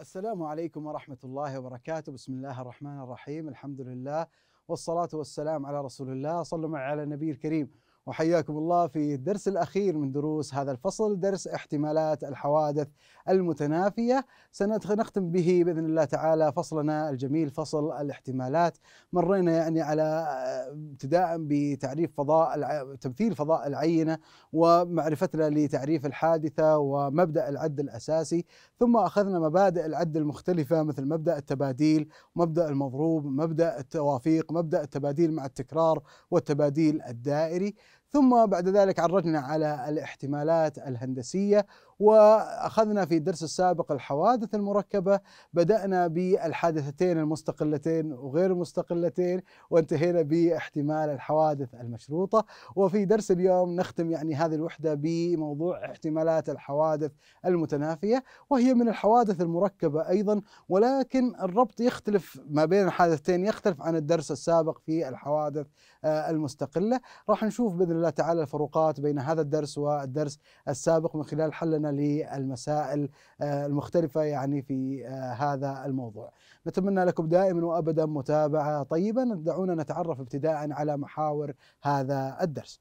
السلام عليكم ورحمة الله وبركاته بسم الله الرحمن الرحيم الحمد لله والصلاة والسلام على رسول الله صلوا معي على النبي الكريم وحياكم الله في الدرس الأخير من دروس هذا الفصل درس احتمالات الحوادث المتنافية سنختم به بإذن الله تعالى فصلنا الجميل فصل الاحتمالات مرينا يعني على آه، ابتداء بتعريف فضاء تمثيل فضاء العينة ومعرفتنا لتعريف الحادثة ومبدأ العد الأساسي ثم أخذنا مبادئ العد المختلفة مثل مبدأ التباديل مبدأ المضروب مبدأ التوافيق مبدأ التباديل مع التكرار والتباديل الدائري ثم بعد ذلك عرجنا على الاحتمالات الهندسيه واخذنا في الدرس السابق الحوادث المركبه بدانا بالحادثتين المستقلتين وغير المستقلتين وانتهينا باحتمال الحوادث المشروطه وفي درس اليوم نختم يعني هذه الوحده بموضوع احتمالات الحوادث المتنافيه وهي من الحوادث المركبه ايضا ولكن الربط يختلف ما بين الحادثتين يختلف عن الدرس السابق في الحوادث آه، المستقله راح نشوف باذن الله تعالى الفروقات بين هذا الدرس والدرس السابق من خلال حلنا للمسائل آه، المختلفة يعني في آه، هذا الموضوع نتمنى لكم دائما وأبدا متابعة طيبة دعونا نتعرف ابتداء على محاور هذا الدرس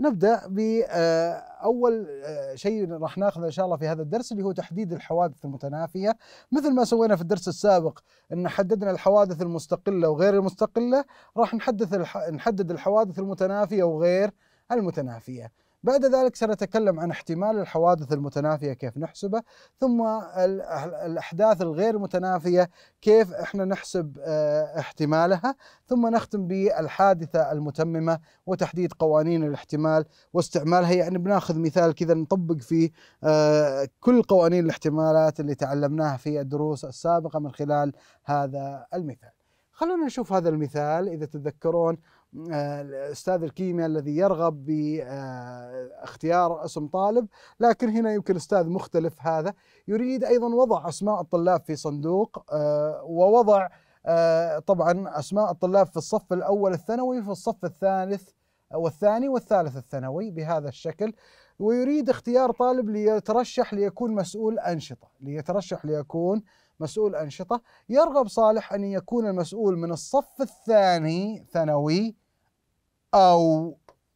نبدا باول آه، شيء راح ناخذه ان شاء الله في هذا الدرس اللي هو تحديد الحوادث المتنافيه مثل ما سوينا في الدرس السابق ان حددنا الحوادث المستقله وغير المستقله راح نحدد نحدد الحوادث المتنافيه وغير المتنافيه بعد ذلك سنتكلم عن احتمال الحوادث المتنافية كيف نحسبه ثم الأحداث الغير متنافية كيف احنا نحسب آه، احتمالها ثم نختم بالحادثة المتممة وتحديد قوانين الاحتمال واستعمالها يعني بناخذ مثال كذا نطبق فيه آه، كل قوانين الاحتمالات اللي تعلمناها في الدروس السابقة من خلال هذا المثال خلونا نشوف هذا المثال إذا تتذكرون الاستاذ الكيمياء الذي يرغب باختيار اسم طالب لكن هنا يمكن استاذ مختلف هذا يريد ايضا وضع اسماء الطلاب في صندوق آه، ووضع آه، طبعا اسماء الطلاب في الصف الاول الثانوي في الصف الثالث والثاني والثالث الثانوي بهذا الشكل ويريد اختيار طالب ليترشح ليكون مسؤول انشطه ليترشح ليكون مسؤول انشطه يرغب صالح ان يكون المسؤول من الصف الثاني ثانوي أو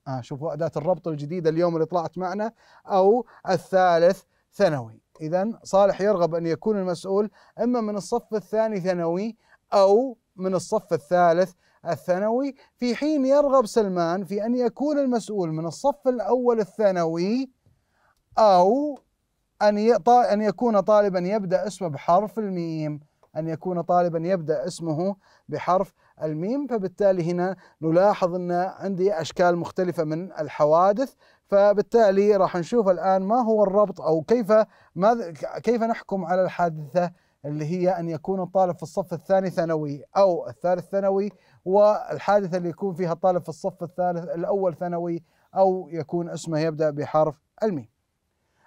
آه شوفوا أداة الربط الجديدة اليوم اللي طلعت معنا أو الثالث ثانوي إذا صالح يرغب أن يكون المسؤول إما من الصف الثاني ثانوي أو من الصف الثالث الثانوي في حين يرغب سلمان في أن يكون المسؤول من الصف الأول الثانوي أو أن أن يكون طالبا يبدأ اسمه بحرف الميم أن يكون طالبا يبدأ اسمه بحرف الميم فبالتالي هنا نلاحظ أن عندي أشكال مختلفة من الحوادث فبالتالي راح نشوف الآن ما هو الربط أو كيف ماذا كيف نحكم على الحادثة اللي هي أن يكون الطالب في الصف الثاني ثانوي أو الثالث ثانوي والحادثة اللي يكون فيها الطالب في الصف الثالث الأول ثانوي أو يكون اسمه يبدأ بحرف الميم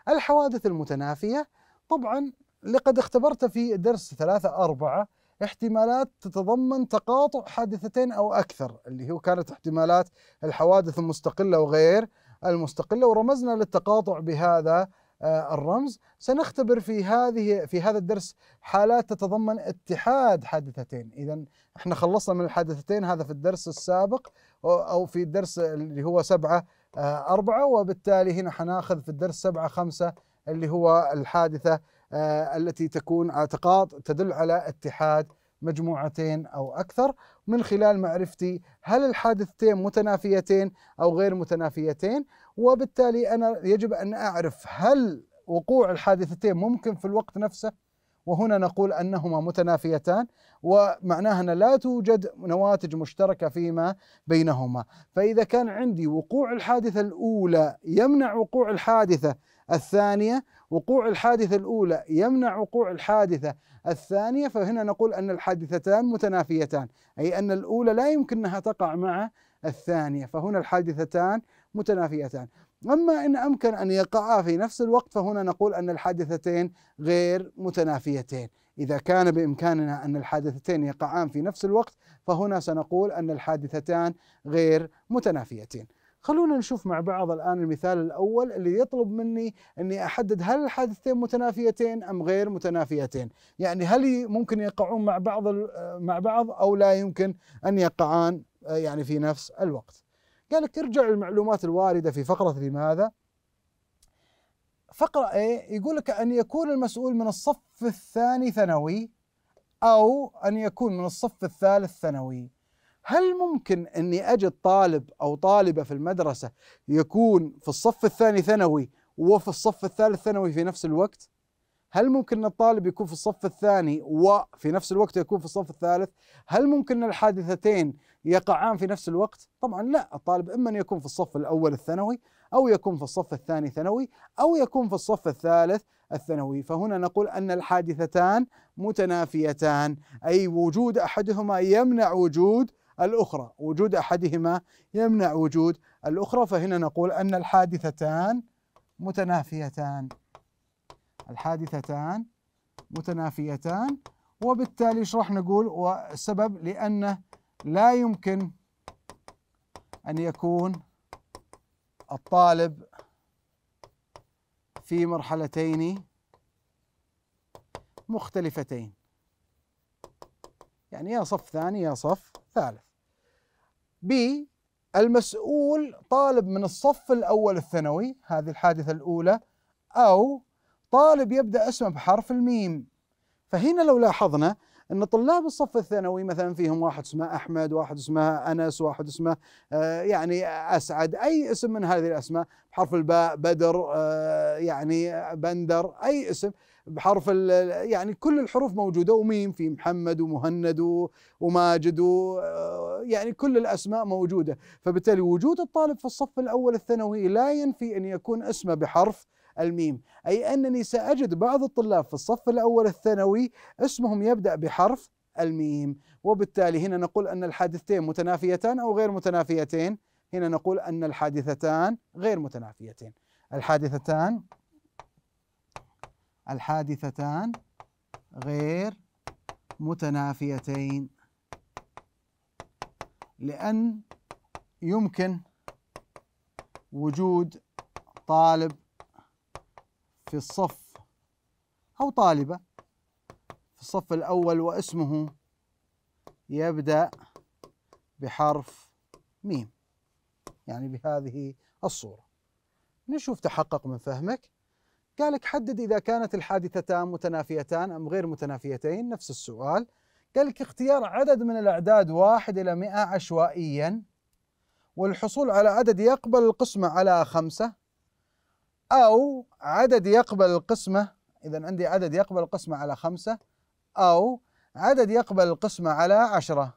الحوادث المتنافية طبعا لقد اختبرت في درس ثلاثة أربعة احتمالات تتضمن تقاطع حادثتين أو أكثر اللي هو كانت احتمالات الحوادث المستقلة وغير المستقلة ورمزنا للتقاطع بهذا آه، الرمز سنختبر في هذه في هذا الدرس حالات تتضمن اتحاد حادثتين اذا احنا خلصنا من الحادثتين هذا في الدرس السابق او في الدرس اللي هو سبعة آه، أربعة وبالتالي هنا حناخذ في الدرس سبعة خمسة اللي هو الحادثة آه، التي تكون اعتقاد تدل على اتحاد مجموعتين او اكثر من خلال معرفتي هل الحادثتين متنافيتين او غير متنافيتين وبالتالي انا يجب ان اعرف هل وقوع الحادثتين ممكن في الوقت نفسه وهنا نقول انهما متنافيتان ومعناها ان لا توجد نواتج مشتركه فيما بينهما، فاذا كان عندي وقوع الحادثه الاولى يمنع وقوع الحادثه الثانيه وقوع الحادثة الأولى يمنع وقوع الحادثة الثانية فهنا نقول أن الحادثتان متنافيتان أي أن الأولى لا يمكنها تقع مع الثانية فهنا الحادثتان متنافيتان أما إن أمكن أن يقعا في نفس الوقت فهنا نقول أن الحادثتين غير متنافيتين إذا كان بإمكاننا أن الحادثتين يقعان في نفس الوقت فهنا سنقول أن الحادثتان غير متنافيتين خلونا نشوف مع بعض الآن المثال الأول اللي يطلب مني أني أحدد هل الحادثتين متنافيتين أم غير متنافيتين يعني هل ممكن يقعون مع بعض مع بعض أو لا يمكن أن يقعان آه، يعني في نفس الوقت قال لك ارجع للمعلومات الواردة في فقرة لماذا فقرة A يقول لك أن يكون المسؤول من الصف الثاني ثانوي أو أن يكون من الصف الثالث ثانوي هل ممكن اني اجد طالب او طالبه في المدرسه يكون في الصف الثاني ثانوي وفي الصف الثالث ثانوي في نفس الوقت؟ هل ممكن ان الطالب يكون في الصف الثاني وفي نفس الوقت يكون في الصف الثالث؟ هل ممكن ان الحادثتين يقعان في نفس الوقت؟ طبعا لا، الطالب اما ان يكون في الصف الاول الثانوي او يكون في الصف الثاني ثانوي او يكون في الصف الثالث الثانوي، فهنا نقول ان الحادثتان متنافيتان، اي وجود احدهما يمنع وجود الأخرى وجود أحدهما يمنع وجود الأخرى فهنا نقول أن الحادثتان متنافيتان الحادثتان متنافيتان وبالتالي ايش راح نقول والسبب لأنه لا يمكن أن يكون الطالب في مرحلتين مختلفتين يعني يا صف ثاني يا صف ثالث ب المسؤول طالب من الصف الأول الثانوي هذه الحادثة الأولى أو طالب يبدأ اسمه بحرف الميم فهنا لو لاحظنا أن طلاب الصف الثانوي مثلا فيهم واحد اسمه أحمد واحد اسمه أنس واحد اسمه آه، يعني أسعد أي اسم من هذه الأسماء بحرف الباء بدر آه، يعني بندر أي اسم بحرف يعني كل الحروف موجوده وميم في محمد ومهند وماجد آه، يعني كل الاسماء موجوده فبالتالي وجود الطالب في الصف الاول الثانوي لا ينفي ان يكون اسمه بحرف الميم اي انني ساجد بعض الطلاب في الصف الاول الثانوي اسمهم يبدا بحرف الميم وبالتالي هنا نقول ان الحادثتين متنافيتان او غير متنافيتين هنا نقول ان الحادثتان غير متنافيتين الحادثتان الحادثتان غير متنافيتين لأن يمكن وجود طالب في الصف أو طالبة في الصف الأول واسمه يبدأ بحرف ميم يعني بهذه الصورة نشوف تحقق من فهمك قالك حدد إذا كانت الحادثتان متنافيتان أم غير متنافيتين نفس السؤال قال لك اختيار عدد من الأعداد واحد إلى مئة عشوائيا والحصول على عدد يقبل القسمة على خمسة أو عدد يقبل القسمة إذا عندي عدد يقبل القسمة على خمسة أو عدد يقبل القسمة على عشرة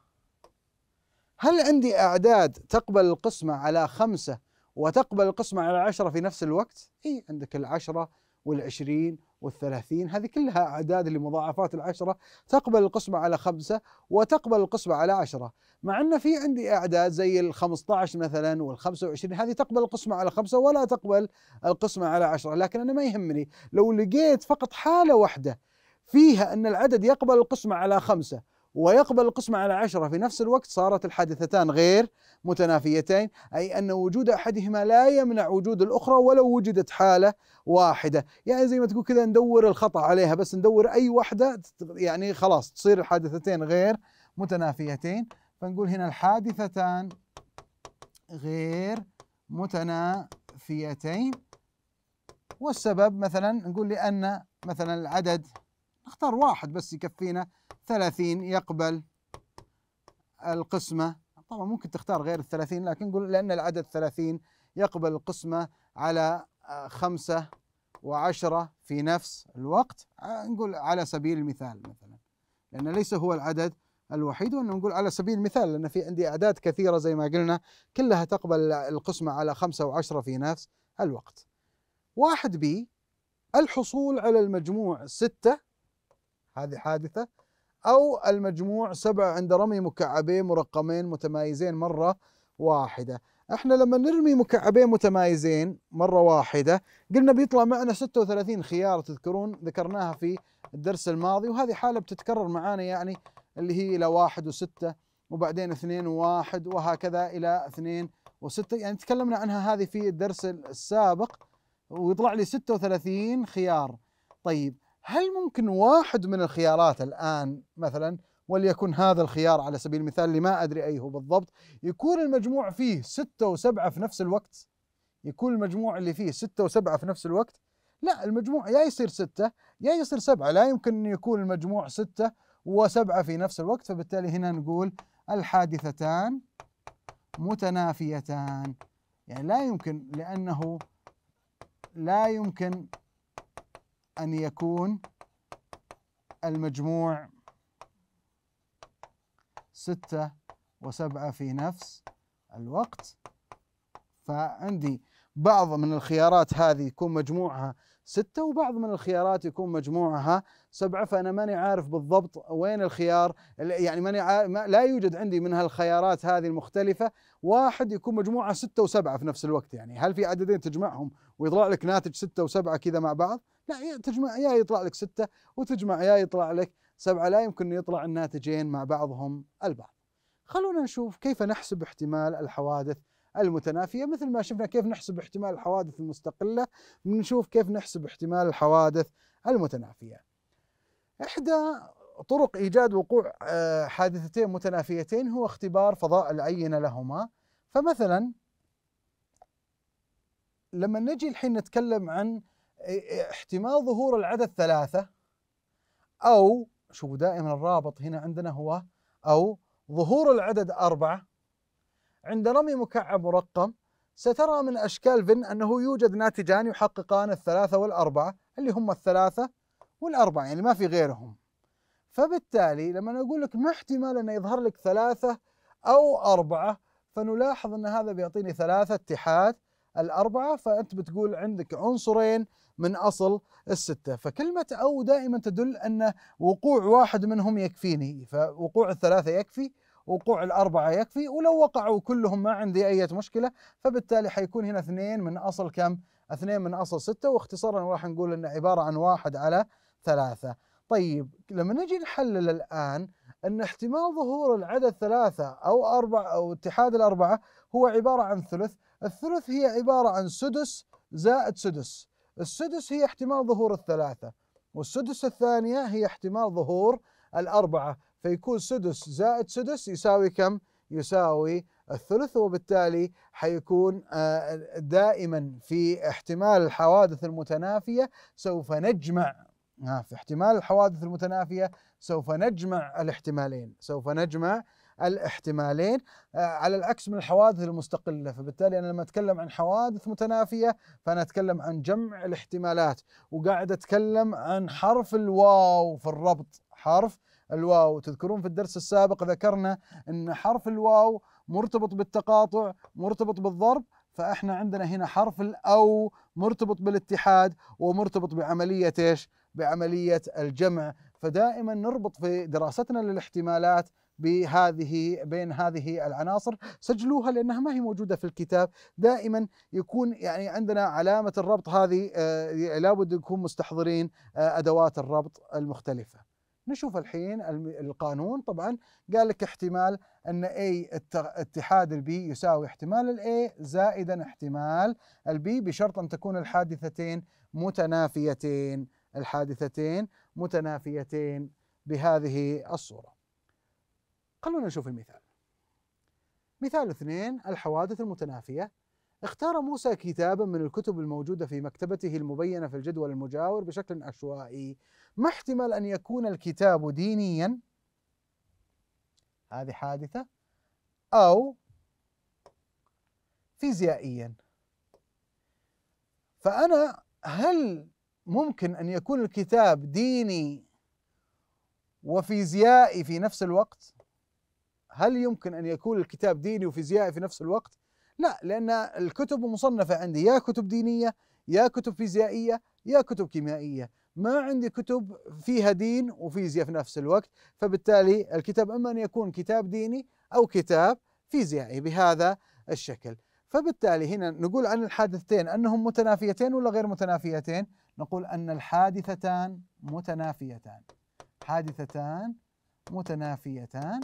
هل عندي أعداد تقبل القسمة على خمسة وتقبل القسمة على عشرة في نفس الوقت؟ إي عندك العشرة والعشرين والثلاثين هذه كلها أعداد لمضاعفات العشرة تقبل القسمة على خمسة وتقبل القسمة على عشرة مع أن في عندي أعداد زي الخمسة عشر مثلا والخمسة وعشرين هذه تقبل القسمة على خمسة ولا تقبل القسمة على عشرة لكن أنا ما يهمني لو لقيت فقط حالة واحدة فيها أن العدد يقبل القسمة على خمسة ويقبل القسمة على عشرة في نفس الوقت صارت الحادثتان غير متنافيتين أي أن وجود أحدهما لا يمنع وجود الأخرى ولو وجدت حالة واحدة يعني زي ما تقول كذا ندور الخطأ عليها بس ندور أي واحدة يعني خلاص تصير الحادثتين غير متنافيتين فنقول هنا الحادثتان غير متنافيتين والسبب مثلا نقول لأن مثلا العدد نختار واحد بس يكفينا 30 يقبل القسمة طبعا ممكن تختار غير الثلاثين لكن نقول لأن العدد ثلاثين يقبل القسمة على آه، خمسة وعشرة في نفس الوقت آه، نقول على سبيل المثال مثلا لأن ليس هو العدد الوحيد وأنه نقول على سبيل المثال لأن في عندي أعداد كثيرة زي ما قلنا كلها تقبل القسمة على خمسة وعشرة في نفس الوقت واحد بي الحصول على المجموع ستة هذه حادثة أو المجموع سبع عند رمي مكعبين مرقمين متمايزين مرة واحدة احنا لما نرمي مكعبين متمايزين مرة واحدة قلنا بيطلع معنا 36 خيار تذكرون ذكرناها في الدرس الماضي وهذه حالة بتتكرر معانا يعني اللي هي إلى واحد وستة وبعدين اثنين وواحد وهكذا إلى اثنين وستة يعني تكلمنا عنها هذه في الدرس السابق ويطلع لي 36 خيار طيب هل ممكن واحد من الخيارات الآن مثلا وليكن هذا الخيار على سبيل المثال اللي ما أدري أي هو بالضبط يكون المجموع فيه ستة وسبعة في نفس الوقت يكون المجموع اللي فيه ستة وسبعة في نفس الوقت لا المجموع يا يصير ستة يا يصير سبعة لا يمكن أن يكون المجموع ستة وسبعة في نفس الوقت فبالتالي هنا نقول الحادثتان متنافيتان يعني لا يمكن لأنه لا يمكن أن يكون المجموع ستة وسبعة في نفس الوقت فعندي بعض من الخيارات هذه يكون مجموعها ستة وبعض من الخيارات يكون مجموعها سبعة فأنا ماني عارف بالضبط وين الخيار يعني ماني عارف لا يوجد عندي من هالخيارات هذه المختلفة واحد يكون مجموعة ستة وسبعة في نفس الوقت يعني هل في عددين تجمعهم ويطلع لك ناتج ستة وسبعة كذا مع بعض لا تجمع يا يطلع لك ستة وتجمع يا يطلع لك سبعة لا يمكن يطلع الناتجين مع بعضهم البعض خلونا نشوف كيف نحسب احتمال الحوادث المتنافية مثل ما شفنا كيف نحسب احتمال الحوادث المستقلة بنشوف كيف نحسب احتمال الحوادث المتنافية إحدى طرق إيجاد وقوع آه، حادثتين متنافيتين هو اختبار فضاء العينة لهما فمثلا لما نجي الحين نتكلم عن آه، آه، احتمال ظهور العدد ثلاثة أو شوفوا دائما الرابط هنا عندنا هو أو ظهور العدد أربعة عند رمي مكعب مرقم سترى من أشكال فن أنه يوجد ناتجان يحققان الثلاثة والأربعة اللي هم الثلاثة والأربعة يعني ما في غيرهم فبالتالي لما أقول لك ما احتمال أن يظهر لك ثلاثة أو أربعة فنلاحظ أن هذا بيعطيني ثلاثة اتحاد الأربعة فأنت بتقول عندك عنصرين من أصل الستة فكلمة أو دائما تدل أن وقوع واحد منهم يكفيني فوقوع الثلاثة يكفي وقوع الأربعة يكفي ولو وقعوا كلهم ما عندي أي مشكلة فبالتالي حيكون هنا اثنين من أصل كم؟ اثنين من أصل ستة واختصارا راح نقول أنه عبارة عن واحد على ثلاثة طيب لما نجي نحلل الآن أن احتمال ظهور العدد ثلاثة أو أربعة أو اتحاد الأربعة هو عبارة عن ثلث الثلث هي عبارة عن سدس زائد سدس السدس هي احتمال ظهور الثلاثة والسدس الثانية هي احتمال ظهور الأربعة فيكون سدس زائد سدس يساوي كم؟ يساوي الثلث وبالتالي حيكون آه، دائما في احتمال الحوادث المتنافية سوف نجمع في احتمال الحوادث المتنافية سوف نجمع الاحتمالين سوف نجمع الاحتمالين آه، على العكس من الحوادث المستقلة فبالتالي أنا لما أتكلم عن حوادث متنافية فأنا أتكلم عن جمع الاحتمالات وقاعد أتكلم عن حرف الواو في الربط حرف الواو تذكرون في الدرس السابق ذكرنا أن حرف الواو مرتبط بالتقاطع مرتبط بالضرب فإحنا عندنا هنا حرف الأو مرتبط بالاتحاد ومرتبط بعملية إيش بعملية الجمع فدائما نربط في دراستنا للاحتمالات بهذه بين هذه العناصر سجلوها لانها ما هي موجوده في الكتاب دائما يكون يعني عندنا علامه الربط هذه آه، لابد نكون مستحضرين آه، ادوات الربط المختلفه نشوف الحين القانون طبعا قال لك احتمال ان A اتحاد البي يساوي احتمال الاي زائدا احتمال البي بشرط ان تكون الحادثتين متنافيتين الحادثتين متنافيتين بهذه الصوره. خلونا نشوف المثال. مثال اثنين الحوادث المتنافيه اختار موسى كتابا من الكتب الموجودة في مكتبته المبينة في الجدول المجاور بشكل عشوائي ما احتمال أن يكون الكتاب دينيا هذه حادثة أو فيزيائيا فأنا هل ممكن أن يكون الكتاب ديني وفيزيائي في نفس الوقت؟ هل يمكن أن يكون الكتاب ديني وفيزيائي في نفس الوقت؟ لا لأن الكتب مصنفة عندي يا كتب دينية يا كتب فيزيائية يا كتب كيميائية ما عندي كتب فيها دين وفيزياء في نفس الوقت فبالتالي الكتاب إما أن يكون كتاب ديني أو كتاب فيزيائي بهذا الشكل فبالتالي هنا نقول عن الحادثتين أنهم متنافيتين ولا غير متنافيتين نقول أن الحادثتان متنافيتان حادثتان متنافيتان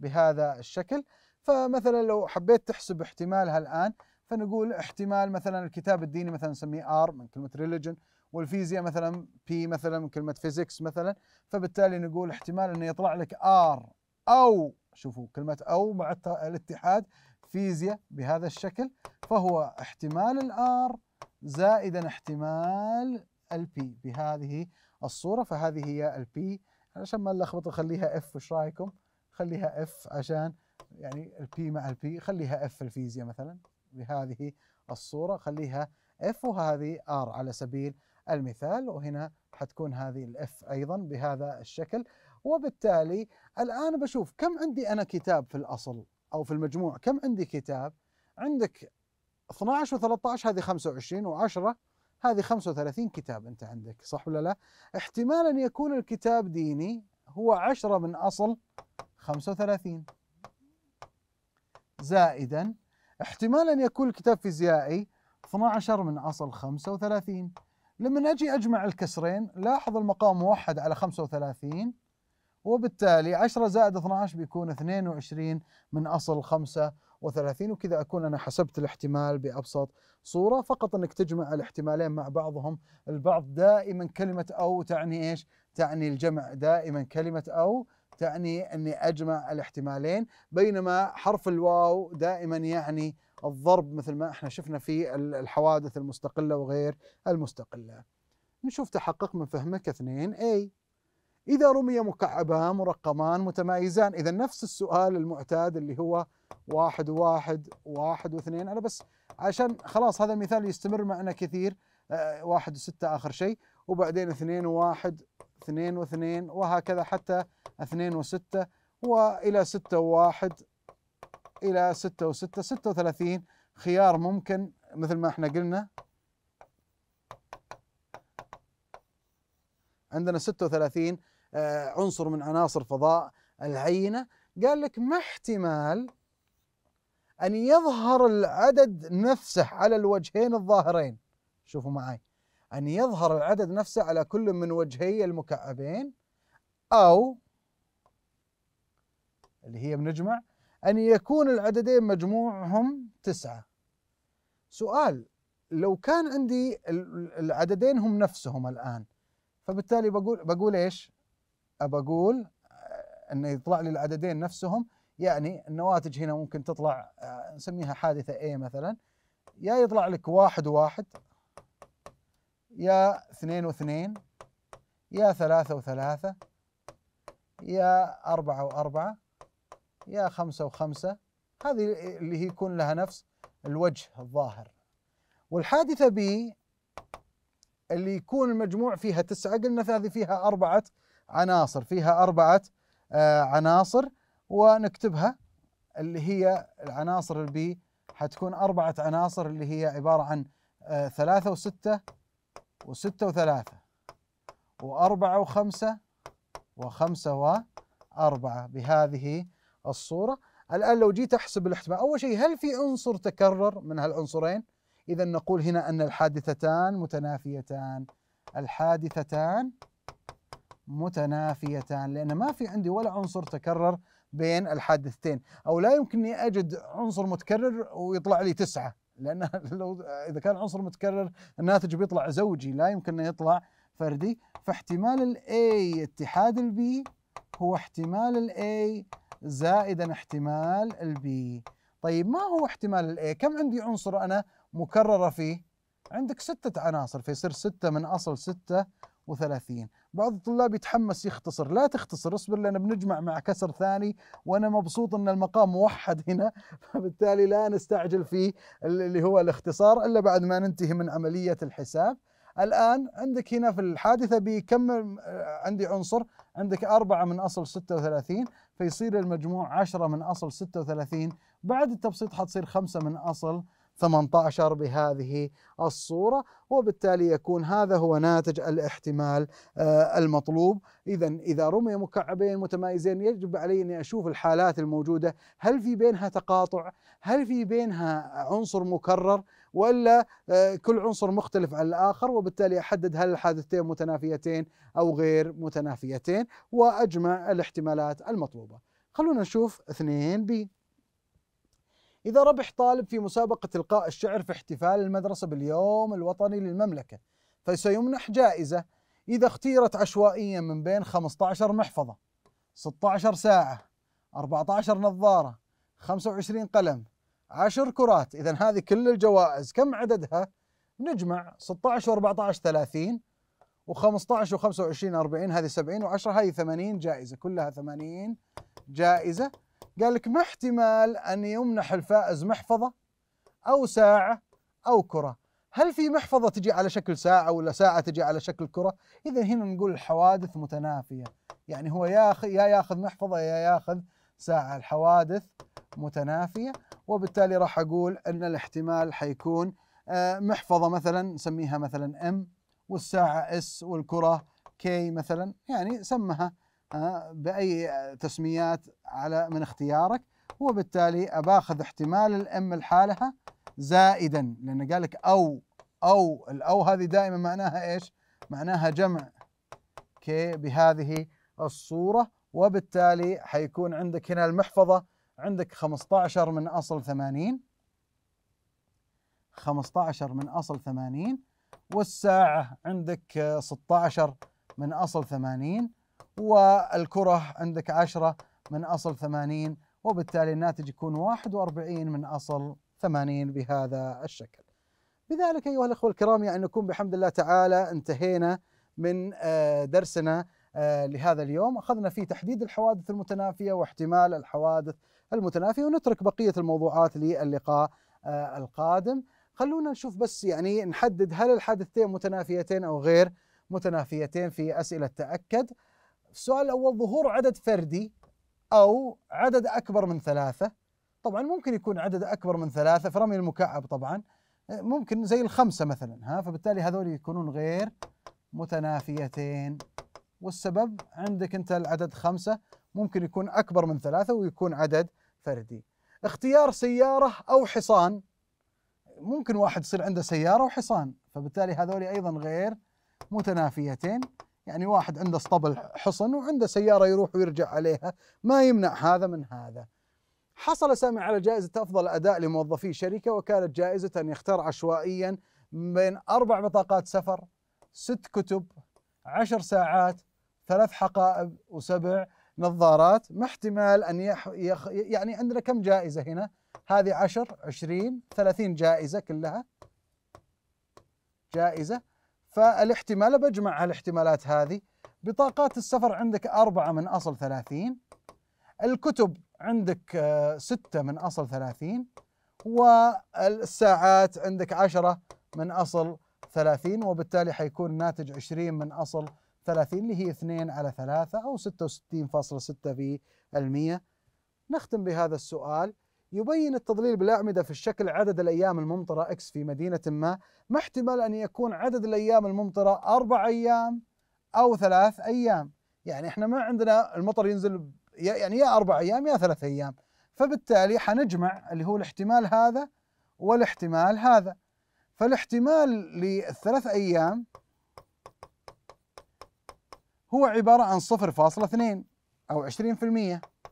بهذا الشكل فمثلا لو حبيت تحسب احتمالها الآن فنقول احتمال مثلا الكتاب الديني مثلا نسميه ار من كلمه ريليجن والفيزياء مثلا بي مثلا من كلمه فيزيكس مثلا فبالتالي نقول احتمال انه يطلع لك ار او شوفوا كلمه او مع الاتحاد فيزياء بهذا الشكل فهو احتمال الار زائدا احتمال البي بهذه الصوره فهذه هي البي عشان ما نلخبط نخليها اف وش رايكم؟ خليها اف عشان يعني البي مع البي خليها اف الفيزياء مثلا بهذه الصورة خليها اف وهذه ار على سبيل المثال وهنا حتكون هذه الاف ايضا بهذا الشكل وبالتالي الان بشوف كم عندي انا كتاب في الاصل او في المجموع كم عندي كتاب عندك 12 و13 هذه 25 و10 هذه 35 كتاب انت عندك صح ولا لا؟ احتمال ان يكون الكتاب ديني هو 10 من اصل 35 زائدا احتمال أن يكون الكتاب فيزيائي 12 من أصل 35 لما أجي أجمع الكسرين لاحظ المقام موحد على 35 وبالتالي 10 زائد 12 بيكون 22 من أصل 35 وكذا أكون أنا حسبت الاحتمال بأبسط صورة فقط أنك تجمع الاحتمالين مع بعضهم البعض دائما كلمة أو تعني إيش؟ تعني الجمع دائما كلمة أو تعني أني أجمع الاحتمالين بينما حرف الواو دائما يعني الضرب مثل ما احنا شفنا في الحوادث المستقلة وغير المستقلة نشوف تحقق من فهمك اثنين A إذا رمي مكعبان مرقمان متمايزان إذا نفس السؤال المعتاد اللي هو واحد وواحد واحد واثنين أنا بس عشان خلاص هذا المثال يستمر معنا كثير آه، واحد وستة آخر شيء وبعدين اثنين وواحد 2 و2 وهكذا حتى 2 و6 والى 6 و1 الى 6 و6 36 خيار ممكن مثل ما احنا قلنا عندنا 36 آه، عنصر من عناصر فضاء العينه قال لك ما احتمال ان يظهر العدد نفسه على الوجهين الظاهرين شوفوا معي أن يظهر العدد نفسه على كل من وجهي المكعبين أو اللي هي بنجمع أن يكون العددين مجموعهم تسعة سؤال لو كان عندي العددين هم نفسهم الآن فبالتالي بقول بقول إيش أقول أنه يطلع لي العددين نفسهم يعني النواتج هنا ممكن تطلع آه، نسميها حادثة A مثلا يا يطلع لك واحد واحد يا اثنين واثنين يا ثلاثة وثلاثة يا أربعة وأربعة يا خمسة وخمسة هذه اللي هي يكون لها نفس الوجه الظاهر والحادثة ب اللي يكون المجموع فيها تسعة قلنا هذه فيها أربعة عناصر فيها أربعة آه عناصر ونكتبها اللي هي العناصر البي حتكون أربعة عناصر اللي هي عبارة عن آه ثلاثة وستة وستة وثلاثة وأربعة وخمسة وخمسة وأربعة بهذه الصورة الآن لو جيت أحسب الاحتمال أول شيء هل في عنصر تكرر من هالعنصرين إذا نقول هنا أن الحادثتان متنافيتان الحادثتان متنافيتان لأن ما في عندي ولا عنصر تكرر بين الحادثتين أو لا يمكنني أجد عنصر متكرر ويطلع لي تسعة لان لو اذا كان عنصر متكرر الناتج بيطلع زوجي لا يمكن انه يطلع فردي فاحتمال الاي اتحاد البي هو احتمال الاي زائدا احتمال البي طيب ما هو احتمال الاي كم عندي عنصر انا مكرره فيه عندك ستة عناصر فيصير ستة من أصل ستة وثلاثين بعض الطلاب يتحمس يختصر لا تختصر اصبر لأن بنجمع مع كسر ثاني وأنا مبسوط أن المقام موحد هنا فبالتالي لا نستعجل في اللي هو الاختصار إلا بعد ما ننتهي من عملية الحساب الآن عندك هنا في الحادثة بكم آه، عندي عنصر عندك أربعة من أصل 36 فيصير المجموع عشرة من أصل 36 بعد التبسيط حتصير خمسة من أصل 18 بهذه الصورة وبالتالي يكون هذا هو ناتج الاحتمال آه، المطلوب إذا إذا رمي مكعبين متمايزين يجب علي أني أشوف الحالات الموجودة هل في بينها تقاطع هل في بينها عنصر مكرر ولا آه، كل عنصر مختلف عن الآخر وبالتالي أحدد هل الحادثتين متنافيتين أو غير متنافيتين وأجمع الاحتمالات المطلوبة خلونا نشوف 2 بي إذا ربح طالب في مسابقة إلقاء الشعر في احتفال المدرسة باليوم الوطني للمملكة فسيمنح جائزة إذا اختيرت عشوائيا من بين 15 محفظة 16 ساعة 14 نظارة 25 قلم 10 كرات إذا هذه كل الجوائز كم عددها؟ نجمع 16 و14 30 و15 و25 40 هذه 70 و10 هذه 80 جائزة كلها 80 جائزة قال لك ما احتمال أن يمنح الفائز محفظة أو ساعة أو كرة هل في محفظة تجي على شكل ساعة ولا ساعة تجي على شكل كرة إذا هنا نقول الحوادث متنافية يعني هو يا يا ياخذ محفظة يا ياخذ ساعة الحوادث متنافية وبالتالي راح أقول أن الاحتمال حيكون آه، محفظة مثلا نسميها مثلا ام والساعة اس والكرة كي مثلا يعني سمها آه، باي تسميات على من اختيارك وبالتالي اباخذ احتمال الام لحالها زائدا لان قال لك او او الاو هذه دائما معناها ايش؟ معناها جمع كي بهذه الصوره وبالتالي حيكون عندك هنا المحفظه عندك 15 من اصل 80 15 من اصل 80 والساعه عندك 16 من اصل 80 والكرة عندك 10 من أصل 80 وبالتالي الناتج يكون 41 من أصل 80 بهذا الشكل بذلك أيها الأخوة الكرام يعني نكون بحمد الله تعالى انتهينا من آه، درسنا آه، لهذا اليوم أخذنا فيه تحديد الحوادث المتنافية واحتمال الحوادث المتنافية ونترك بقية الموضوعات للقاء آه، القادم خلونا نشوف بس يعني نحدد هل الحادثتين متنافيتين أو غير متنافيتين في أسئلة تأكد السؤال الأول ظهور عدد فردي أو عدد أكبر من ثلاثة طبعا ممكن يكون عدد أكبر من ثلاثة في رمي المكعب طبعا ممكن زي الخمسة مثلا ها فبالتالي هذول يكونون غير متنافيتين والسبب عندك أنت العدد خمسة ممكن يكون أكبر من ثلاثة ويكون عدد فردي اختيار سيارة أو حصان ممكن واحد يصير عنده سيارة وحصان فبالتالي هذول أيضا غير متنافيتين يعني واحد عنده اسطبل حصن وعنده سياره يروح ويرجع عليها ما يمنع هذا من هذا حصل سامي على جائزة أفضل أداء لموظفي شركة وكانت جائزة أن يختار عشوائيا بين أربع بطاقات سفر ست كتب عشر ساعات ثلاث حقائب وسبع نظارات ما احتمال أن يح... يخ... يعني عندنا كم جائزة هنا هذه عشر عشرين ثلاثين جائزة كلها جائزة فالاحتمال بجمع هالاحتمالات هذه بطاقات السفر عندك أربعة من أصل ثلاثين الكتب عندك آه، ستة من أصل ثلاثين والساعات عندك عشرة من أصل ثلاثين وبالتالي حيكون ناتج عشرين من أصل ثلاثين اللي هي اثنين على ثلاثة أو ستة وستين فاصلة ستة في المية نختم بهذا السؤال يبين التضليل بالأعمدة في الشكل عدد الأيام الممطرة إكس في مدينة ما ما احتمال أن يكون عدد الأيام الممطرة أربع أيام أو ثلاث أيام يعني إحنا ما عندنا المطر ينزل يعني يا أربع أيام يا ثلاث أيام فبالتالي حنجمع اللي هو الاحتمال هذا والاحتمال هذا فالاحتمال للثلاث أيام هو عبارة عن 0.2 أو 20%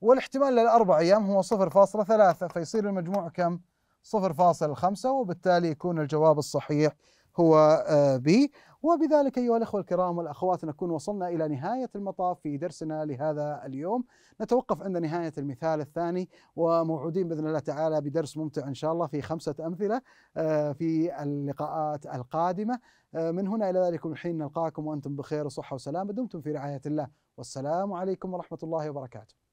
والاحتمال للأربع أيام هو 0.3 فيصير المجموع كم؟ 0.5 وبالتالي يكون الجواب الصحيح هو بي آه، وبذلك أيها الأخوة الكرام والأخوات نكون وصلنا إلى نهاية المطاف في درسنا لهذا اليوم نتوقف عند نهاية المثال الثاني وموعودين بإذن الله تعالى بدرس ممتع إن شاء الله في خمسة أمثلة آه، في اللقاءات القادمة آه، من هنا إلى ذلك الحين نلقاكم وأنتم بخير وصحة وسلامة دمتم في رعاية الله والسلام عليكم ورحمة الله وبركاته